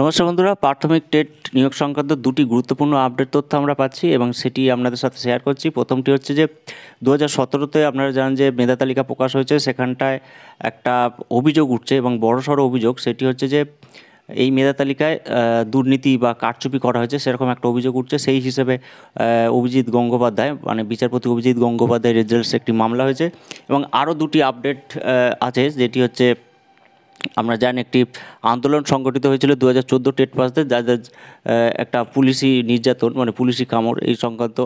নমস্কার বন্ধুরা প্রাথমিক টেট নিয়োগ সংক্রান্ত দুটি গুরুত্বপূর্ণ আপডেট তথ্য আমরা পাচ্ছি এবং সেটি আপনাদের সাথে শেয়ার করছি প্রথমটি হচ্ছে যে দু হাজার সতেরোতে আপনারা জানেন যে মেধা তালিকা প্রকাশ হয়েছে সেখানটায় একটা অভিযোগ উঠছে এবং বড়সড় অভিযোগ সেটি হচ্ছে যে এই মেধা তালিকায় দুর্নীতি বা কারচুপি করা হয়েছে সেরকম একটা অভিযোগ উঠছে সেই হিসেবে অভিজিৎ গঙ্গোপাধ্যায় মানে বিচারপতি অভিজিৎ গঙ্গোপাধ্যায় রেজাল্টস একটি মামলা হয়েছে এবং আরও দুটি আপডেট আছে যেটি হচ্ছে আমরা জানি একটি আন্দোলন সংগঠিত হয়েছিল দু হাজার চোদ্দো টেট যা যাদের একটা পুলিশি নির্যাতন মানে পুলিশি কামড় এই সংক্রান্ত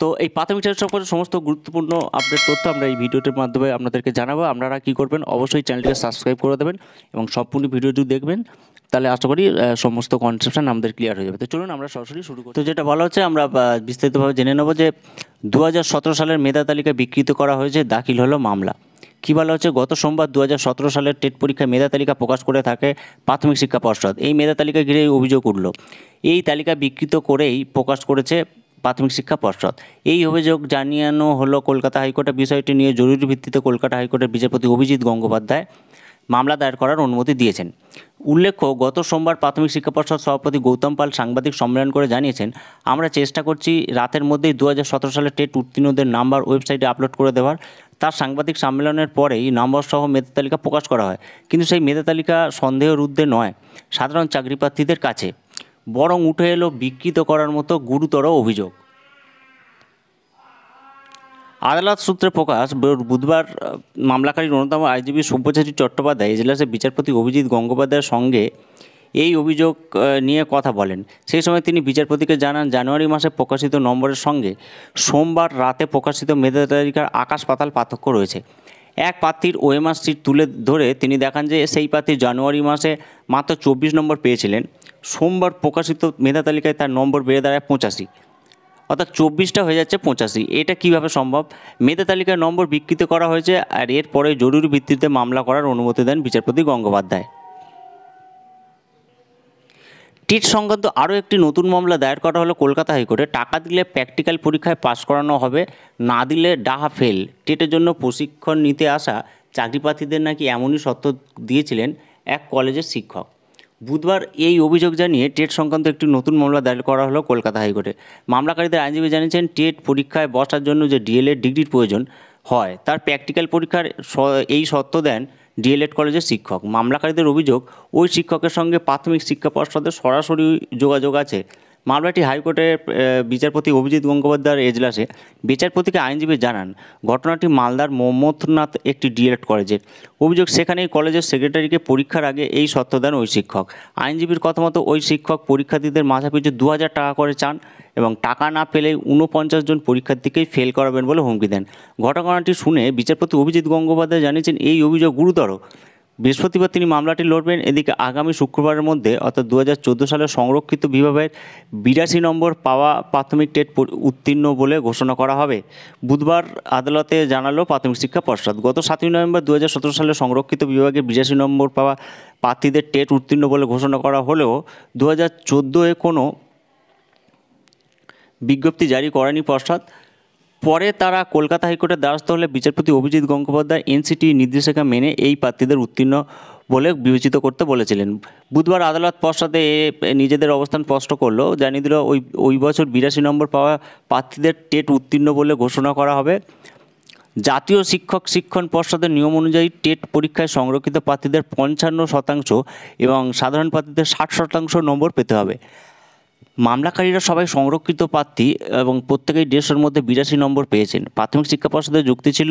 তো এই প্রাথমিক চাষ সম্পর্কে সমস্ত গুরুত্বপূর্ণ আপডেট তথ্য আমরা এই ভিডিওটির মাধ্যমে আপনাদেরকে জানাবো আপনারা কী করবেন অবশ্যই চ্যানেলটিকে সাবস্ক্রাইব করে দেবেন এবং সম্পূর্ণ ভিডিওটি দেখবেন তাহলে আশা করি সমস্ত কনসেপশন আমাদের ক্লিয়ার হয়ে যাবে তো চলুন আমরা সরাসরি শুরু করি তো যেটা বলা হচ্ছে আমরা বিস্তারিতভাবে জেনে নেব যে দু সালের মেধা তালিকা বিকৃত করা হয়েছে দাখিল হলো মামলা কী বলা হচ্ছে গত সোমবার দু সালের টেট পরীক্ষায় মেধা তালিকা প্রকাশ করে থাকে প্রাথমিক শিক্ষা পর্ষদ এই মেধা তালিকা ঘিরে অভিযোগ উঠল এই তালিকা বিকৃত করেই প্রকাশ করেছে প্রাথমিক শিক্ষা পর্ষদ এই অভিযোগ জানিয়ানো হলো কলকাতা হাইকোর্টের বিষয়টি নিয়ে জরুরি ভিত্তিতে কলকাতা হাইকোর্টের বিচারপতি অভিজিৎ গঙ্গোপাধ্যায় মামলা দায়ের করার অনুমতি দিয়েছেন উল্লেখ্য গত সোমবার প্রাথমিক শিক্ষা পর্ষদ সভাপতি গৌতম পাল সাংবাদিক সম্মেলন করে জানিয়েছেন আমরা চেষ্টা করছি রাতের মধ্যেই দু সালের টেট উত্তীর্ণদের নাম্বার ওয়েবসাইটে আপলোড করে দেওয়ার তার সাংবাদিক সম্মেলনের পরেই নম্বরসহ মেধা তালিকা প্রকাশ করা হয় কিন্তু সেই মেধা তালিকা সন্দেহের ঊর্ধ্বে নয় সাধারণ চাকরিপ্রার্থীদের কাছে বরং উঠে এলো বিকৃত করার মতো গুরুতর অভিযোগ আদালত সূত্রে প্রকাশ বুধবার মামলাকারীর অন্যতম আইনজীবী সব্যসাচী চট্টোপাধ্যায় এজলাসে বিচারপতি অভিজিৎ গঙ্গোপাধ্যায়ের সঙ্গে এই অভিযোগ নিয়ে কথা বলেন সেই সময় তিনি বিচারপতিকে জানান জানুয়ারি মাসে প্রকাশিত নম্বরের সঙ্গে সোমবার রাতে প্রকাশিত মেধা তালিকার আকাশ পাতাল পার্থক্য রয়েছে এক প্রার্থীর ওএমআর সিট তুলে ধরে তিনি দেখান যে সেই প্রার্থী জানুয়ারি মাসে মাত্র চব্বিশ নম্বর পেয়েছিলেন সোমবার প্রকাশিত মেধা তালিকায় তার নম্বর বেড়ে দাঁড়ায় পঁচাশি অর্থাৎ চব্বিশটা হয়ে যাচ্ছে পঁচাশি এটা কিভাবে সম্ভব মেধা তালিকার নম্বর বিকৃত করা হয়েছে আর এরপরে জরুরি ভিত্তিতে মামলা করার অনুমতি দেন বিচারপতি গঙ্গোপাধ্যায় টিট সংক্রান্ত আরও একটি নতুন মামলা দায়ের করা হলো কলকাতা হাইকোর্টে টাকা দিলে প্র্যাকটিক্যাল পরীক্ষায় পাশ করানো হবে না দিলে ডাহা ফেল টিটের জন্য প্রশিক্ষণ নিতে আসা চাকরিপ্রার্থীদের নাকি এমনই সত্য দিয়েছিলেন এক কলেজের শিক্ষক বুধবার এই অভিযোগ জানিয়ে টেট সংক্রান্ত একটি নতুন মামলা দায়ের করা হলো কলকাতা হাইকোর্টে মামলাকারীদের আইনজীবী জানিয়েছেন টেট পরীক্ষায় বসার জন্য যে ডিএলএড ডিগ্রির প্রয়োজন হয় তার প্র্যাকটিক্যাল পরীক্ষার এই সত্য দেন ডিএলএড কলেজের শিক্ষক মামলাকারীদের অভিযোগ ওই শিক্ষকের সঙ্গে প্রাথমিক শিক্ষা পর্ষদের সরাসরি যোগাযোগ আছে মামলাটি হাইকোর্টের বিচারপতি অভিজিৎ গঙ্গোপাধ্যায়ের এজলাসে বিচারপতিকে আইনজীবী জানান ঘটনাটি মালদার মোহাম্মথনাথ একটি ডিএলএড কলেজের অভিযোগ সেখানেই কলেজের সেক্রেটারিকে পরীক্ষার আগে এই সত্য দেন ওই শিক্ষক আইনজীবীর কথা মতো ওই শিক্ষক পরীক্ষার্থীদের মাথাপিছু দু হাজার টাকা করে চান এবং টাকা না পেলে উনপঞ্চাশ জন পরীক্ষার্থীকে ফেল করাবেন বলে হুমকি দেন ঘটনাটি শুনে বিচারপতি অভিজিৎ গঙ্গোপাধ্যায় জানিয়েছেন এই অভিযোগ গুরুতর বৃহস্পতিবার তিনি মামলাটি লড়বেন এদিকে আগামী শুক্রবারের মধ্যে অর্থাৎ দু হাজার সালে সংরক্ষিত বিভাগের বিরাশি নম্বর পাওয়া প্রাথমিক টেট উত্তীর্ণ বলে ঘোষণা করা হবে বুধবার আদালতে জানালো প্রাথমিক শিক্ষা পর্ষদ গত সাতই নভেম্বর দু সালে সংরক্ষিত বিভাগে বিরাশি নম্বর পাওয়া প্রার্থীদের টেট উত্তীর্ণ বলে ঘোষণা করা হলেও দু হাজার কোনো বিজ্ঞপ্তি জারি করেনি পশ্চাৎ পরে তারা কলকাতা হাইকোর্টের দ্বারস্থ হলে বিচারপতি অভিজিৎ গঙ্গোপাধ্যায় এনসিটি নির্দেশিকা মেনে এই প্রার্থীদের উত্তীর্ণ বলে বিবেচিত করতে বলেছিলেন বুধবার আদালত পশ্চাতে নিজেদের অবস্থান স্পষ্ট করলো জানিয়ে দিল ওই ওই বছর বিরাশি নম্বর পাওয়া প্রার্থীদের টেট উত্তীর্ণ বলে ঘোষণা করা হবে জাতীয় শিক্ষক শিক্ষণ পর্ষদের নিয়ম অনুযায়ী টেট পরীক্ষায় সংরক্ষিত প্রার্থীদের পঞ্চান্ন শতাংশ এবং সাধারণ প্রার্থীদের ষাট শতাংশ নম্বর পেতে হবে মামলাকারীরা সবাই সংরক্ষিত প্রার্থী এবং প্রত্যেকেই দেড়শোর মধ্যে বিরাশি নম্বর পেয়েছেন প্রাথমিক শিক্ষা পর্ষদের যুক্তি ছিল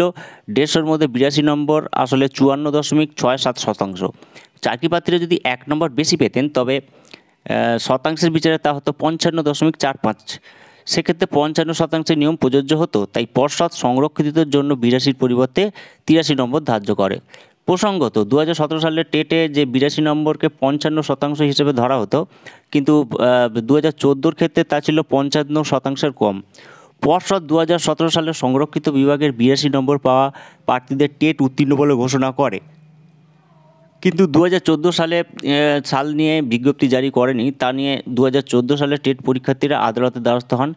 দেড়শোর মধ্যে বিরাশি নম্বর আসলে চুয়ান্ন দশমিক ছয় সাত শতাংশ চাকরি প্রার্থীরা যদি এক নম্বর বেশি পেতেন তবে শতাংশের বিচারে তা হতো পঞ্চান্ন দশমিক চার পাঁচ সেক্ষেত্রে পঞ্চান্ন শতাংশের নিয়ম প্রযোজ্য হতো তাই পর্ষদ সংরক্ষিতদের জন্য বিরাশির পরিবর্তে তিরাশি নম্বর ধার্য করে প্রসঙ্গত দু সালে টেটে যে বিরাশি নম্বরকে পঞ্চান্ন শতাংশ হিসেবে ধরা হতো কিন্তু দু হাজার ক্ষেত্রে তা ছিল পঞ্চান্ন শতাংশের কম পর্ষদ দু হাজার সালে সংরক্ষিত বিভাগের বিরাশি নম্বর পাওয়া প্রার্থীদের টেট উত্তীর্ণ বলে ঘোষণা করে কিন্তু দু সালে সাল নিয়ে বিজ্ঞপ্তি জারি করেনি তা নিয়ে দু সালে টেট পরীক্ষার্থীরা আদালতে দ্বারস্থ হন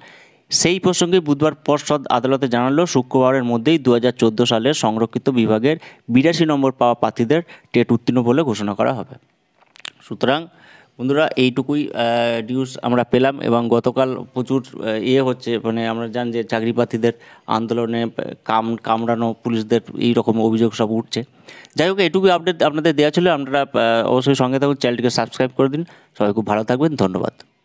সেই প্রসঙ্গে বুধবার পর্ষদ আদালতে জানালো শুক্রবারের মধ্যেই দু হাজার সালের সংরক্ষিত বিভাগের বিরাশি নম্বর পাওয়া প্রার্থীদের টেট উত্তীর্ণ বলে ঘোষণা করা হবে সুতরাং বন্ধুরা এইটুকুই নিউজ আমরা পেলাম এবং গতকাল প্রচুর ইয়ে হচ্ছে মানে আমরা জান যে চাকরি প্রার্থীদের আন্দোলনে কাম কামড়ানো পুলিশদের এই রকম অভিযোগ সব উঠছে যাই হোক এইটুকুই আপডেট আপনাদের দেওয়া ছিল আপনারা অবশ্যই সঙ্গে থাকুন চ্যানেলটিকে সাবস্ক্রাইব করে দিন সবাই খুব ভালো থাকবেন ধন্যবাদ